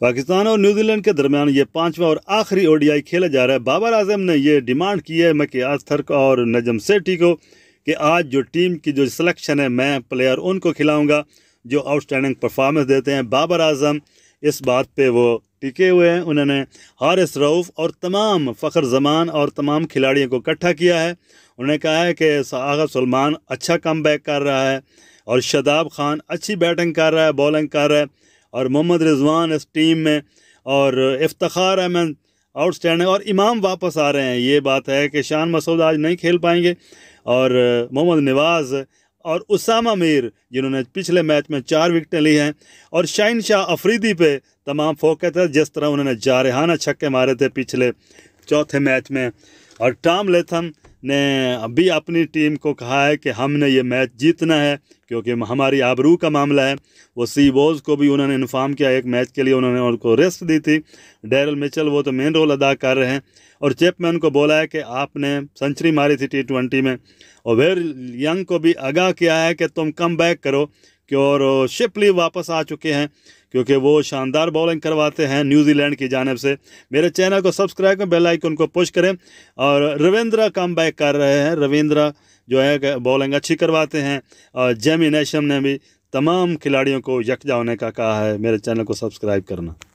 पाकिस्तान और न्यूजीलैंड के दरमियान ये पांचवा और आखिरी ओडीआई खेला जा रहा है बाबर आजम ने यह डिमांड की है मकियाज थर्क और नजम सेठी को कि आज जो टीम की जो सिलेक्शन है मैं प्लेयर उनको खिलाऊंगा जो आउटस्टैंडिंग परफॉर्मेंस देते हैं बाबर आजम इस बात पे वो टिके हुए हैं उन्होंने हारिस रऊफ़ और तमाम फ़खर जमान और तमाम खिलाड़ियों को इकट्ठा किया है उन्होंने कहा है कि सागर सलमान अच्छा कम बैक कर रहा है और शदाब खान अच्छी बैटिंग कर रहा है बॉलिंग कर रहा है और मोहम्मद रिजवान इस टीम में और इफ्तार अहमद स्टैंड और इमाम वापस आ रहे हैं ये बात है कि शान मसूद आज नहीं खेल पाएंगे और मोहम्मद नवाज़ और उसामा मीर जिन्होंने पिछले मैच में चार विकटें ली हैं और शाइन शाह अफरीदी पे तमाम फोकस है जिस तरह उन्होंने जारहाना छक्के मारे थे पिछले चौथे मैच में और टॉम लेथम ने अभी अपनी टीम को कहा है कि हमने ये मैच जीतना है क्योंकि हमारी आबरू का मामला है वो सी बोज को भी उन्होंने इन्फॉर्म किया एक मैच के लिए उन्होंने उनको रेस्ट दी थी डेरल मिचल वो तो मेन रोल अदा कर रहे हैं और चेपमैन को बोला है कि आपने सेंचुरी मारी थी टी ट्वेंटी में और वेर यंग को भी आगाह किया है कि तुम कम बैक करो कि और शिपली वापस आ चुके हैं क्योंकि वो शानदार बॉलिंग करवाते हैं न्यूजीलैंड की जानब से मेरे चैनल को सब्सक्राइब करें बेल आइकन को पुश करें और रविंद्रा कम बैक कर रहे हैं रविंद्रा जो है बॉलिंग अच्छी करवाते हैं और जेमी नेशम ने भी तमाम खिलाड़ियों को यकजा होने का कहा है मेरे चैनल को सब्सक्राइब करना